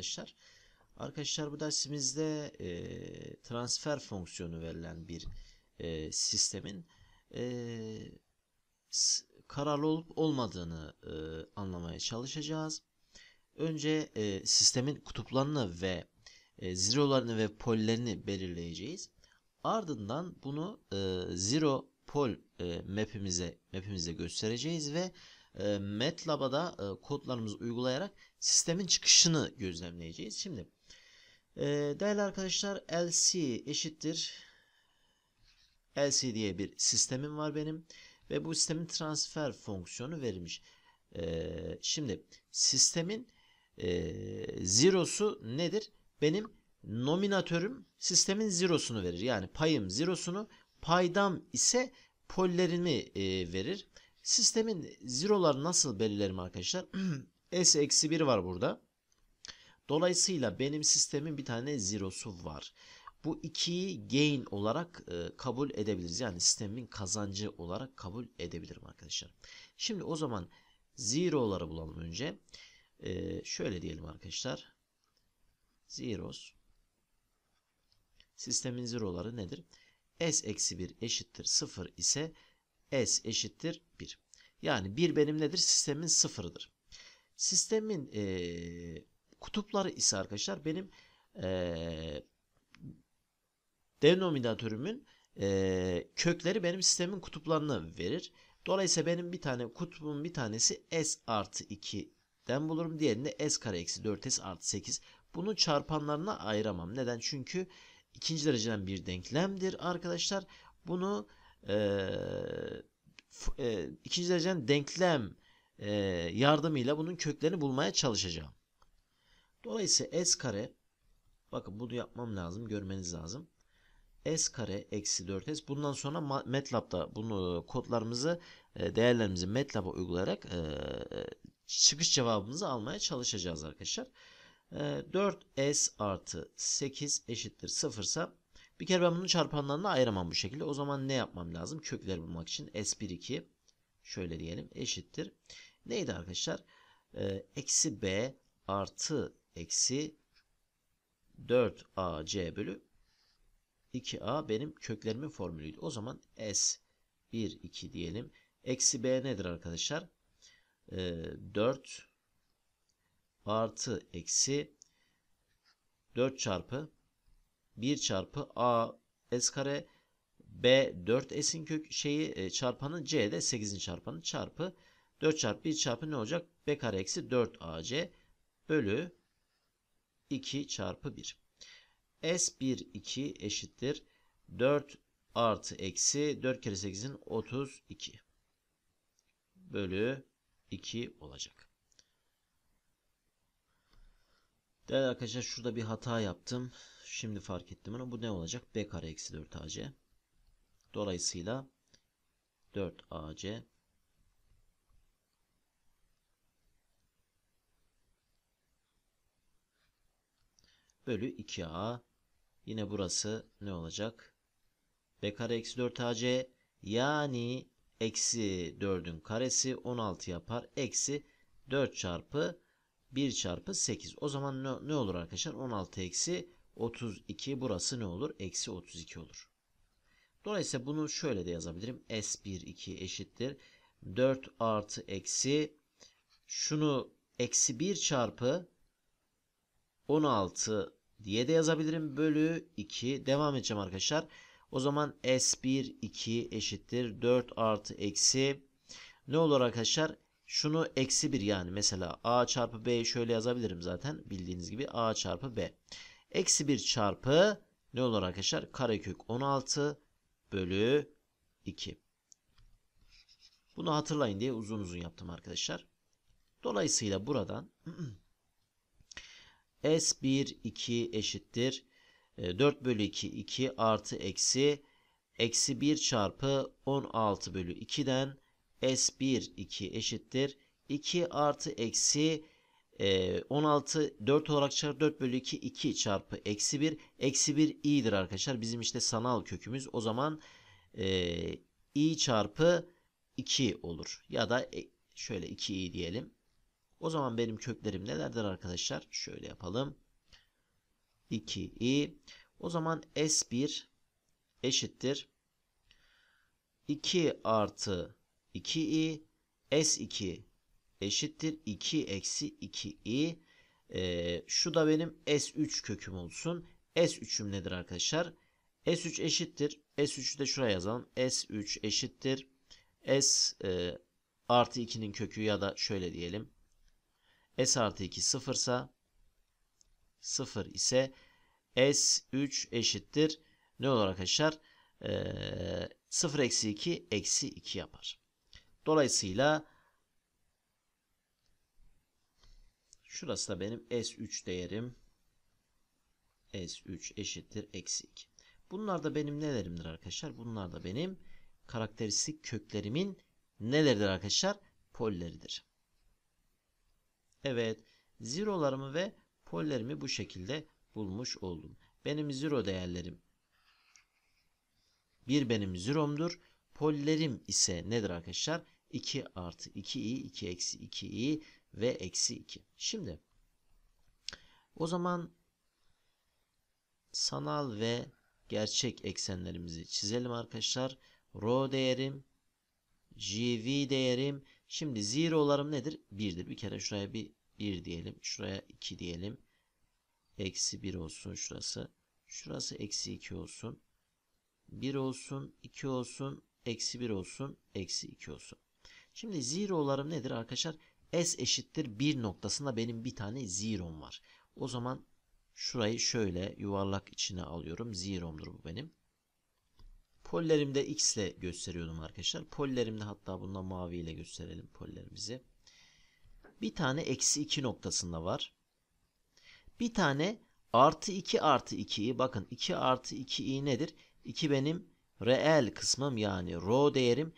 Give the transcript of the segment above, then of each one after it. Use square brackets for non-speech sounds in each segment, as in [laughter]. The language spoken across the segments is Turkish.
arkadaşlar. Arkadaşlar bu dersimizde e, transfer fonksiyonu verilen bir e, sistemin e, kararlı olup olmadığını e, anlamaya çalışacağız. Önce e, sistemin kutuplarını ve e, zerolarını ve pollerini belirleyeceğiz. Ardından bunu e, zero pol e, map'imize map'imize göstereceğiz ve e, MATLAB'a da e, kodlarımızı uygulayarak sistemin çıkışını gözlemleyeceğiz. Şimdi e, değerli arkadaşlar LC eşittir LC diye bir sistemim var benim ve bu sistemin transfer fonksiyonu verilmiş. E, şimdi sistemin e, zerosu nedir? Benim nominatörüm sistemin zirosunu verir. Yani payım zirosunu, paydam ise pollerimi e, verir. Sistemin zeroları nasıl belirlerim arkadaşlar? S-1 [clears throat] var burada. Dolayısıyla benim sistemin bir tane zerosu var. Bu 2'yi gain olarak e, kabul edebiliriz. Yani sistemin kazancı olarak kabul edebilirim arkadaşlar. Şimdi o zaman zero'ları bulalım önce. E, şöyle diyelim arkadaşlar. Zeros. Sistemin zero'ları nedir? S-1 eşittir 0 ise S eşittir yani bir benim nedir? Sistemin sıfırıdır. Sistemin e, kutupları ise arkadaşlar benim e, denominatörümün e, kökleri benim sistemin kutuplarını verir. Dolayısıyla benim bir tane kutubumun bir tanesi S artı 2'den bulurum. Diğerinde S kare eksi 4S artı 8. Bunu çarpanlarına ayıramam. Neden? Çünkü ikinci dereceden bir denklemdir arkadaşlar. Bunu e, e, ikinci derecen denklem e, yardımıyla bunun köklerini bulmaya çalışacağım. Dolayısıyla s kare bakın bunu yapmam lazım görmeniz lazım. s kare eksi 4s bundan sonra MATLAB'da bunu e, kodlarımızı e, değerlerimizi MATLAB'a uygulayarak e, çıkış cevabımızı almaya çalışacağız arkadaşlar. E, 4s artı 8 eşittir 0 bir kere ben bunu çarpanlarına ayıramam bu şekilde. O zaman ne yapmam lazım? Kökler bulmak için S1-2 şöyle diyelim eşittir. Neydi arkadaşlar? Ee, eksi B artı eksi 4AC bölü 2A benim köklerimin formülüydü. O zaman S1-2 diyelim. Eksi B nedir arkadaşlar? 4 ee, artı eksi 4 çarpı 1 çarpı a s kare b 4 s'in kök şeyi e, çarpanı c de 8'in çarpanı çarpı 4 çarpı 1 çarpı ne olacak? b kare eksi 4 ac bölü 2 çarpı 1. S1 2 eşittir 4 artı eksi 4 kere 8'in 32 bölü 2 olacak. Değerli arkadaşlar şurada bir hata yaptım. Şimdi fark ettim onu bu ne olacak? B kare eksi 4 AC. Dolayısıyla 4 AC bölü 2A. Yine burası ne olacak? B kare eksi 4 AC yani eksi 4'ün karesi 16 yapar. Eksi 4 çarpı 1 çarpı 8. O zaman ne, ne olur arkadaşlar? 16 eksi 32 burası ne olur? Eksi 32 olur. Dolayısıyla bunu şöyle de yazabilirim. s 1 2 eşittir. 4 artı eksi şunu eksi 1 çarpı 16 diye de yazabilirim. Bölü 2. Devam edeceğim arkadaşlar. O zaman S1 2 eşittir. 4 artı eksi ne olur arkadaşlar? Şunu eksi 1 yani mesela a çarpı b şöyle yazabilirim zaten bildiğiniz gibi a çarpı b. Eksi 1 çarpı ne olur arkadaşlar? Karekök 16 bölü 2. Bunu hatırlayın diye uzun uzun yaptım arkadaşlar. Dolayısıyla buradan S1 [clears throat] 2 eşittir. 4 e, bölü 2 2 artı eksi eksi 1 çarpı 16 bölü 2'den S1 2 eşittir. 2 artı eksi e, 16 4 olarak çarpı 4 bölü 2 2 çarpı eksi 1. Eksi 1 i'dir arkadaşlar. Bizim işte sanal kökümüz. O zaman e, i çarpı 2 olur. Ya da e, şöyle 2i diyelim. O zaman benim köklerim nelerdir arkadaşlar? Şöyle yapalım. 2i. O zaman S1 eşittir. 2 artı 2i S2 eşittir 2 eksi 2i. Ee, şu da benim S3 köküm olsun. S3'üm nedir arkadaşlar? S3 eşittir. S3'ü de şuraya yazalım. S3 eşittir. S e, artı 2'nin kökü ya da şöyle diyelim. S artı 2 sıfırsa 0 ise S3 eşittir. Ne olur arkadaşlar? Ee, 0 eksi 2 eksi 2 yapar. Dolayısıyla şurası da benim S3 değerim. S3 eşittir eksi 2. Bunlar da benim nelerimdir arkadaşlar? Bunlar da benim karakteristik köklerimin nelerdir arkadaşlar? Polleridir. Evet. Zerolarımı ve pollerimi bu şekilde bulmuş oldum. Benim zero değerlerim bir benim zeromdur. Pollerim ise nedir arkadaşlar? 2 artı 2i, 2 eksi 2i ve eksi 2. Şimdi o zaman sanal ve gerçek eksenlerimizi çizelim arkadaşlar. Rho değerim, jv değerim. Şimdi zero'larım nedir? 1'dir. Bir kere şuraya bir 1 diyelim. Şuraya 2 diyelim. Eksi 1 olsun şurası. Şurası eksi 2 olsun. 1 olsun, 2 olsun, Eksi 1 olsun. Eksi 2 olsun. Şimdi zero'larım nedir arkadaşlar? S eşittir 1 noktasında benim bir tane zero'm var. O zaman şurayı şöyle yuvarlak içine alıyorum. Zero'mdur bu benim. Pollerimde x ile gösteriyordum arkadaşlar. Pollerimde hatta bununla mavi ile gösterelim pollerimizi. Bir tane eksi 2 noktasında var. Bir tane artı 2 artı 2'yi bakın 2 artı 2'yi nedir? 2 benim reel kısmım yani rho değerim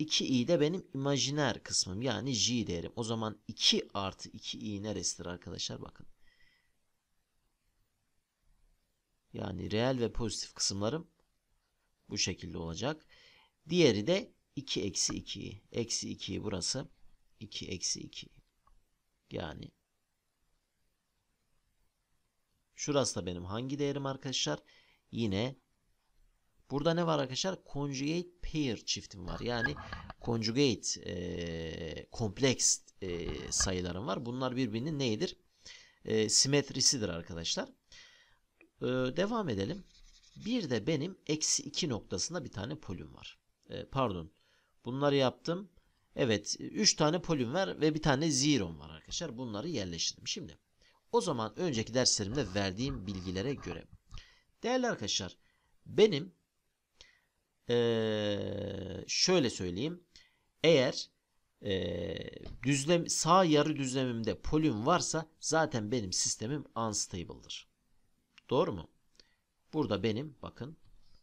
2i de benim imajiner kısmım yani j değerim. O zaman 2 artı 2i neresidir arkadaşlar bakın. Yani reel ve pozitif kısımlarım bu şekilde olacak. Diğeri de 2 eksi 2'yi. Eksi 2'yi burası. 2 eksi 2. Yani şurası da benim hangi değerim arkadaşlar? Yine Burada ne var arkadaşlar? Conjugate pair çiftim var. Yani conjugate e, kompleks e, sayılarım var. Bunlar birbirinin neyidir? E, simetrisidir arkadaşlar. E, devam edelim. Bir de benim eksi 2 noktasında bir tane polüm var. E, pardon. Bunları yaptım. Evet. 3 tane polüm var ve bir tane zeron var arkadaşlar. Bunları yerleştirdim. Şimdi o zaman önceki derslerimde verdiğim bilgilere göre. Değerli arkadaşlar benim ee, şöyle söyleyeyim. Eğer e, düzlem, sağ yarı düzlemimde polüm varsa zaten benim sistemim unstable'dır. Doğru mu? Burada benim bakın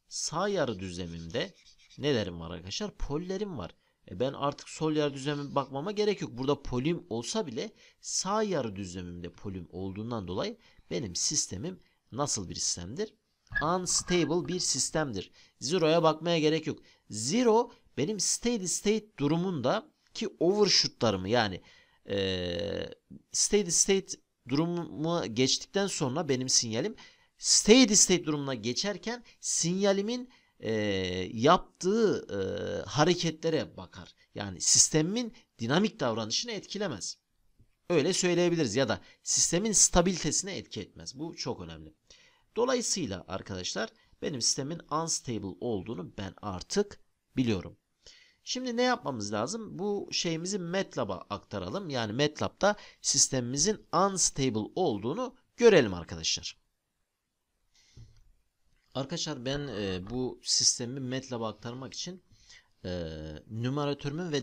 sağ yarı düzlemimde nelerim var arkadaşlar? Polilerim var. E ben artık sol yarı düzleme bakmama gerek yok. Burada polim olsa bile sağ yarı düzlemimde polim olduğundan dolayı benim sistemim nasıl bir sistemdir? unstable bir sistemdir. Zero'ya bakmaya gerek yok. Zero benim steady state durumunda ki overshootlarımı yani e, steady state durumu geçtikten sonra benim sinyalim steady state durumuna geçerken sinyalimin e, yaptığı e, hareketlere bakar. Yani sistemin dinamik davranışını etkilemez. Öyle söyleyebiliriz ya da sistemin stabilitesine etki etmez. Bu çok önemli. Dolayısıyla arkadaşlar benim sistemin unstable olduğunu ben artık biliyorum. Şimdi ne yapmamız lazım? Bu şeyimizi MATLAB'a aktaralım. Yani MATLAB'da sistemimizin unstable olduğunu görelim arkadaşlar. Arkadaşlar ben e, bu sistemi MATLAB'a aktarmak için e, numaratörümün ve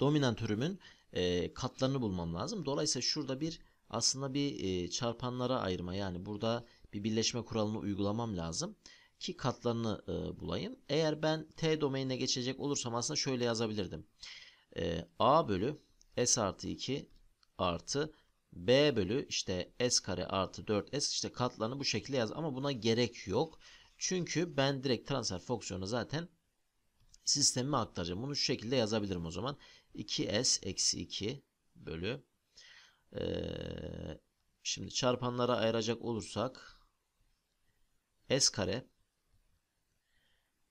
dominantörümün e, katlarını bulmam lazım. Dolayısıyla şurada bir aslında bir çarpanlara ayırma yani burada bir birleşme kuralını uygulamam lazım ki katlarını bulayım. Eğer ben t domainine geçecek olursam aslında şöyle yazabilirdim. a bölü s artı 2 artı b bölü işte s kare artı 4s işte katlarını bu şekilde yaz ama buna gerek yok. Çünkü ben direkt transfer fonksiyonu zaten sistemime aktaracağım. Bunu şu şekilde yazabilirim o zaman. 2s eksi 2 bölü ee, şimdi çarpanlara ayıracak olursak S kare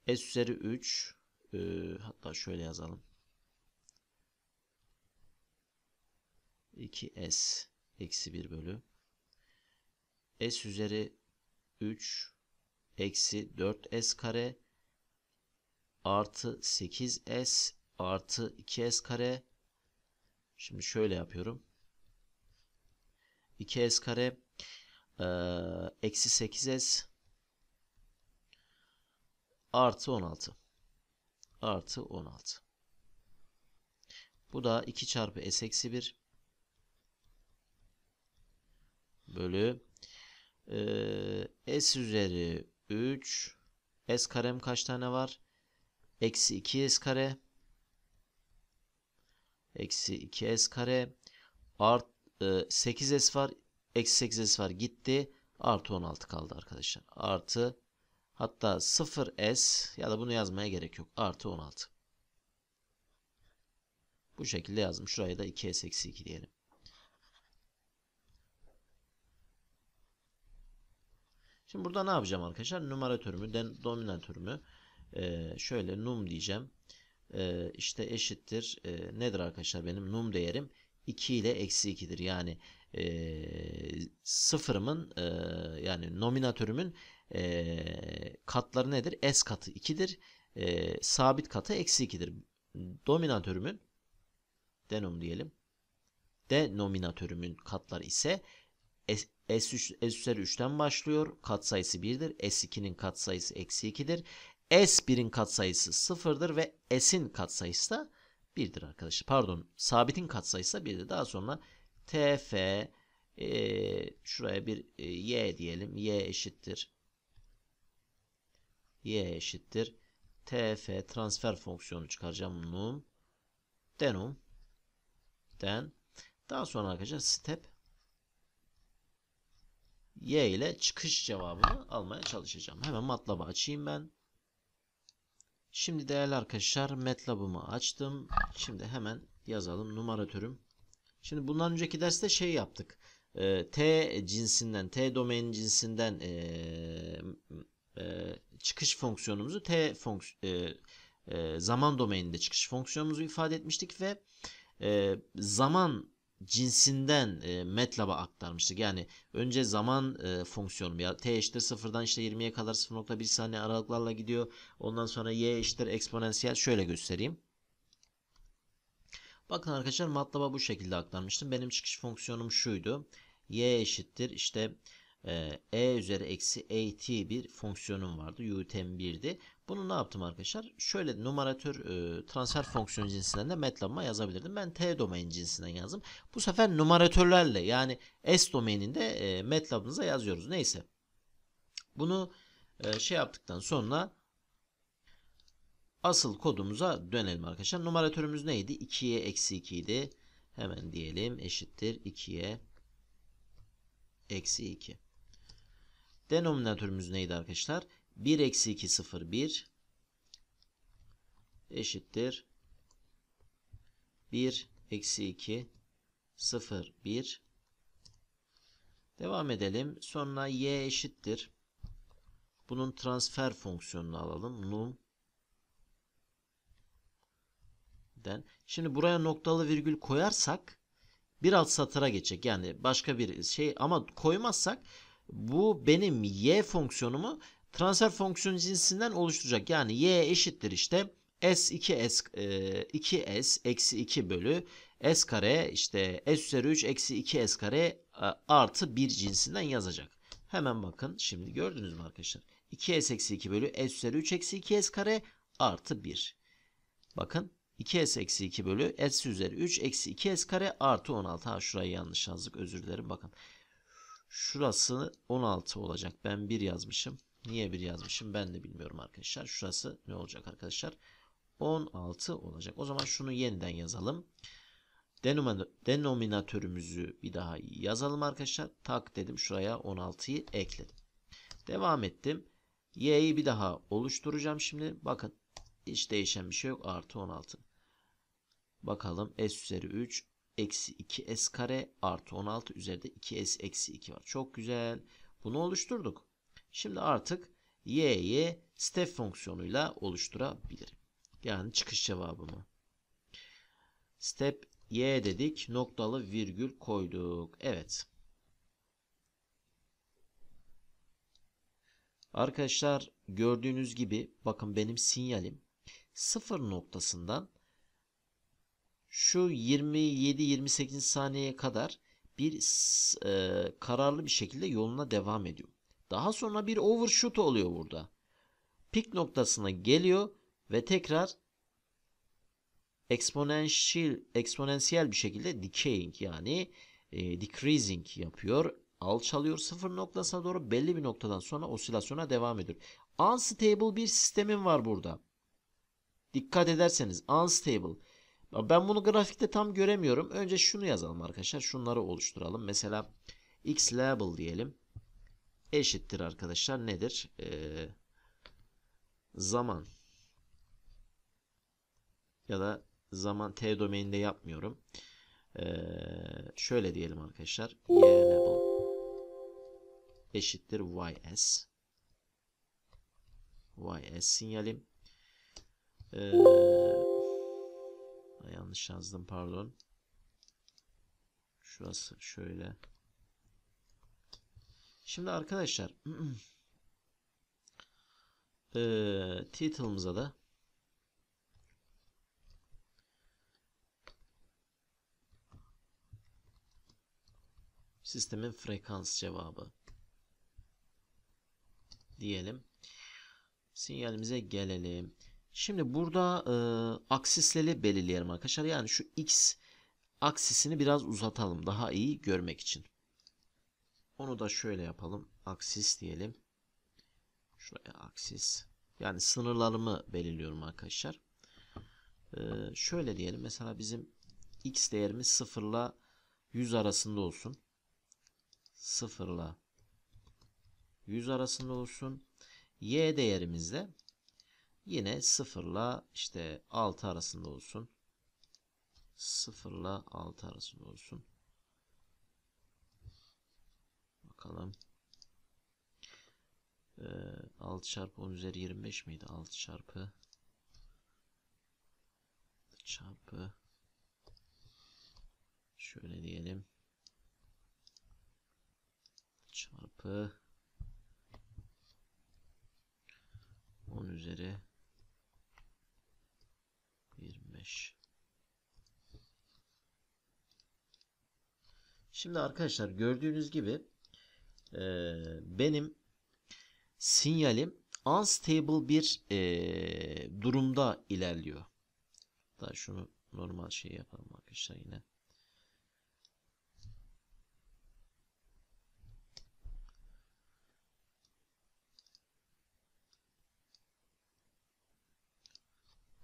S üzeri 3 e, hatta şöyle yazalım 2S eksi 1 bölü S üzeri 3 eksi 4S kare artı 8S artı 2S kare şimdi şöyle yapıyorum 2s kare e, eksi 8s artı 16 artı 16 bu da 2 çarpı s eksi 1 bölü e, s üzeri 3 s karem kaç tane var? Eksi 2 s kare eksi 2 s kare artı e, ee, 8s var. Eksi 8s var gitti. Artı 16 kaldı arkadaşlar. Artı hatta 0s ya da bunu yazmaya gerek yok. Artı 16. Bu şekilde yazdım. Şuraya da 2s eksi 2 diyelim. Şimdi burada ne yapacağım arkadaşlar? Numaratörümü, dominatörümü e, şöyle num diyeceğim. E, işte eşittir. E, nedir arkadaşlar benim num değerim? 2 ile eksi 2'dir. Yani e, sıfırımın e, yani nominatörümün e, katları nedir? S katı 2'dir. E, sabit katı eksi 2'dir. Dominatörümün denom diyelim. Denominatörümün katları ise S, S3, S üzeri 3'ten başlıyor. kat sayısı 1'dir. S2'nin kat sayısı eksi 2'dir. S1'in kat sayısı 0'dır ve S'in kat sayısı da 1'dir arkadaşlar. Pardon sabitin katsayısı da 1'dir. Daha sonra tf e, şuraya bir e, y diyelim. y eşittir. y eşittir. tf transfer fonksiyonu çıkaracağım. num denum den. Daha sonra arkadaşlar step y ile çıkış cevabını almaya çalışacağım. Hemen MATLAB'ı açayım ben. Şimdi değerli arkadaşlar MATLAB'ımı açtım. Şimdi hemen yazalım numaratörüm. Şimdi bundan önceki derste şey yaptık. E, T cinsinden, T domain cinsinden e, e, çıkış fonksiyonumuzu T fonks e, e, zaman domaininde çıkış fonksiyonumuzu ifade etmiştik ve e, zaman cinsinden e, MATLAB'a aktarmıştık. Yani önce zaman e, fonksiyonu ya t eşittir sıfırdan işte 20'ye kadar 0.1 saniye aralıklarla gidiyor. Ondan sonra y eşittir eksponansiyel şöyle göstereyim. Bakın arkadaşlar MATLAB'a bu şekilde aktarmıştım. Benim çıkış fonksiyonum şuydu. y eşittir işte e, e üzeri eksi at bir fonksiyonum vardı. UTM1'di. Bunu ne yaptım arkadaşlar? Şöyle numaratör e, transfer fonksiyon cinsinden de metlanma yazabilirdim. Ben T domain cinsinden yazdım. Bu sefer numaratörlerle yani S domaininde e, metlabımıza yazıyoruz. Neyse. Bunu e, şey yaptıktan sonra asıl kodumuza dönelim arkadaşlar. Numaratörümüz neydi? 2'ye eksi 2 idi. Hemen diyelim eşittir 2'ye eksi 2. Denominatörümüz neydi arkadaşlar? 1 eksi 2 0 1 eşittir 1 eksi 2 0 1 devam edelim sonra y eşittir bunun transfer fonksiyonunu alalım num den şimdi buraya noktalı virgül koyarsak bir alt satıra geçecek yani başka bir şey ama koymazsak bu benim y fonksiyonumu transfer fonksiyonu cinsinden oluşturacak. Yani y eşittir işte s2s 2s e, eksi 2 bölü s kare işte s üzeri 3 eksi 2s kare e, artı 1 cinsinden yazacak. Hemen bakın şimdi gördünüz mü arkadaşlar? 2s eksi 2 bölü s üzeri 3 eksi 2s kare artı 1. Bakın 2s eksi 2 bölü s üzeri 3 eksi 2s kare artı 16. Ha şurayı yanlış yazdık özür dilerim bakın. Şurası 16 olacak ben 1 yazmışım. Niye 1 yazmışım ben de bilmiyorum arkadaşlar. Şurası ne olacak arkadaşlar? 16 olacak. O zaman şunu yeniden yazalım. Denominatörümüzü bir daha yazalım arkadaşlar. Tak dedim şuraya 16'yı ekledim. Devam ettim. Y'yi bir daha oluşturacağım şimdi. Bakın hiç değişen bir şey yok. Artı 16. Bakalım S üzeri 3 eksi 2S kare artı 16 üzerinde 2S eksi 2 var. Çok güzel. Bunu oluşturduk. Şimdi artık y'yi step fonksiyonuyla oluşturabilirim. Yani çıkış cevabımı. Step y dedik. Noktalı virgül koyduk. Evet. Arkadaşlar gördüğünüz gibi bakın benim sinyalim sıfır noktasından şu 27-28 saniyeye kadar bir e, kararlı bir şekilde yoluna devam ediyor. Daha sonra bir overshoot oluyor burada. Pik noktasına geliyor ve tekrar eksponansiyel, eksponansiyel bir şekilde decaying yani e, decreasing yapıyor. Alçalıyor sıfır noktasına doğru belli bir noktadan sonra osilasyona devam ediyor. Unstable bir sistemin var burada. Dikkat ederseniz unstable. Ben bunu grafikte tam göremiyorum. Önce şunu yazalım arkadaşlar. Şunları oluşturalım. Mesela x label diyelim eşittir arkadaşlar nedir? Ee, zaman ya da zaman t domaininde yapmıyorum. Ee, şöyle diyelim arkadaşlar. Y label eşittir ys ys sinyalim. Ee, yanlış yazdım pardon. Şurası şöyle. Şimdi arkadaşlar [clears throat] e, title'ımıza da sistemin frekans cevabı diyelim. Sinyalimize gelelim. Şimdi burada e, aksisleri belirleyelim arkadaşlar. Yani şu x aksisini biraz uzatalım daha iyi görmek için. Onu da şöyle yapalım. Aksis diyelim. Şuraya aksis. Yani sınırlarımı belirliyorum arkadaşlar. Ee, şöyle diyelim. Mesela bizim x değerimiz 0 ile 100 arasında olsun. 0 ile 100 arasında olsun. Y değerimiz de yine 0 ile işte 6 arasında olsun. 0 ile 6 arasında olsun. bakalım. Ee, 6 çarpı 10 üzeri 25 miydi? 6 çarpı çarpı şöyle diyelim çarpı 10 üzeri 25 Şimdi arkadaşlar gördüğünüz gibi e, benim sinyalim unstable bir e, durumda ilerliyor. Daha şunu normal şey yapalım arkadaşlar yine.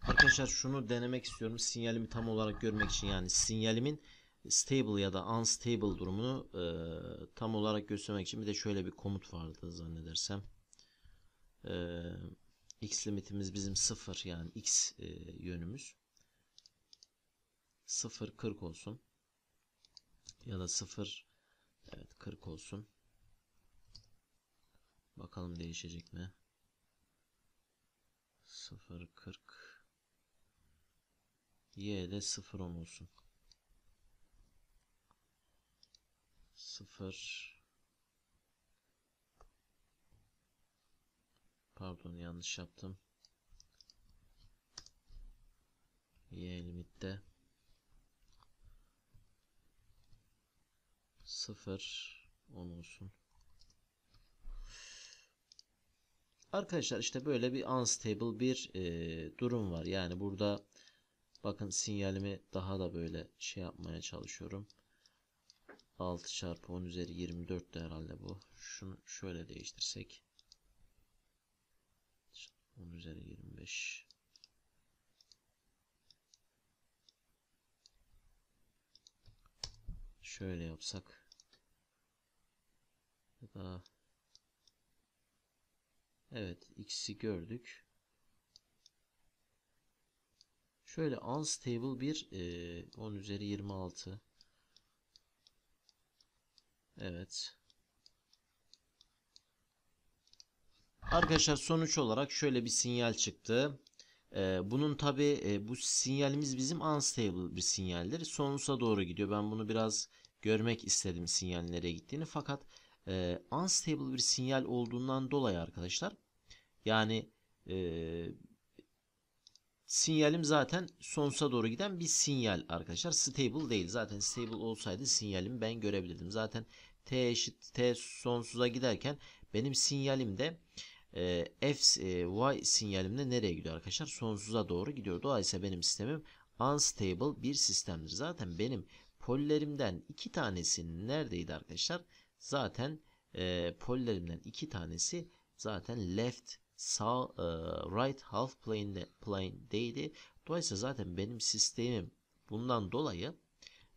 Arkadaşlar şunu denemek istiyorum. Sinyalimi tam olarak görmek için yani sinyalimin stable ya da unstable durumunu e, tam olarak göstermek için bir de şöyle bir komut vardı zannedersem. E, x limitimiz bizim 0 yani x e, yönümüz. 0 40 olsun. Ya da 0 evet 40 olsun. Bakalım değişecek mi? 0 40 y de 0 10 olsun. 0 Pardon yanlış yaptım. Y limitte 0 10 olsun. Arkadaşlar işte böyle bir unstable bir e, durum var. Yani burada bakın sinyalimi daha da böyle şey yapmaya çalışıyorum. 6 çarpı 10 üzeri 24 de herhalde bu. Şunu şöyle değiştirsek. 10 üzeri 25. Şöyle yapsak. Ya da Evet, x'i gördük. Şöyle unstable bir e, 10 üzeri 26 Evet. Arkadaşlar sonuç olarak şöyle bir sinyal çıktı. Ee, bunun tabi e, bu sinyalimiz bizim unstable bir sinyaldir. Sonsuza doğru gidiyor. Ben bunu biraz görmek istedim sinyal nereye gittiğini. Fakat e, unstable bir sinyal olduğundan dolayı arkadaşlar yani e, Sinyalim zaten sonsuza doğru giden bir sinyal arkadaşlar. Stable değil. Zaten stable olsaydı sinyalimi ben görebilirdim. Zaten t eşit t sonsuza giderken benim sinyalim de e, f e, y sinyalim de nereye gidiyor arkadaşlar? Sonsuza doğru gidiyor. Dolayısıyla benim sistemim unstable bir sistemdir. Zaten benim polilerimden iki tanesi neredeydi arkadaşlar? Zaten e, polilerimden iki tanesi zaten left sağ e, right half plane'de plane'deydi. Dolayısıyla zaten benim sistemim bundan dolayı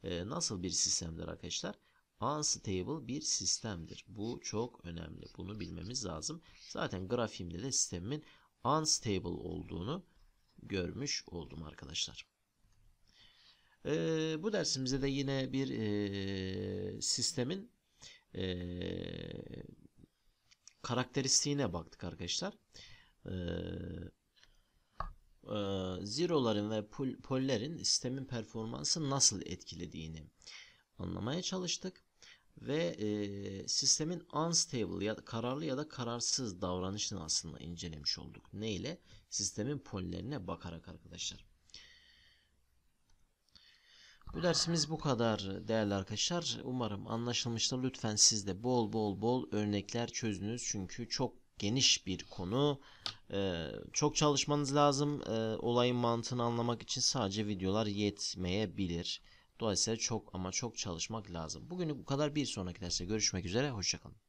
e, nasıl bir sistemdir arkadaşlar? Unstable bir sistemdir. Bu çok önemli. Bunu bilmemiz lazım. Zaten grafiğimde de sistemimin unstable olduğunu görmüş oldum arkadaşlar. Ee, bu dersimizde de yine bir e, sistemin e, karakteristiğine baktık arkadaşlar. Ee, e, zeroların ve pollerin sistemin performansı nasıl etkilediğini anlamaya çalıştık. Ve e, sistemin unstable ya da kararlı ya da kararsız davranışını aslında incelemiş olduk. Ne ile? Sistemin pollerine bakarak arkadaşlar. Bu dersimiz bu kadar değerli arkadaşlar. Umarım anlaşılmıştır. Lütfen siz de bol bol bol örnekler çözünüz. Çünkü çok geniş bir konu. Ee, çok çalışmanız lazım. Ee, olayın mantığını anlamak için sadece videolar yetmeyebilir. Dolayısıyla çok ama çok çalışmak lazım. Bugünlük bu kadar. Bir sonraki derste görüşmek üzere. Hoşçakalın.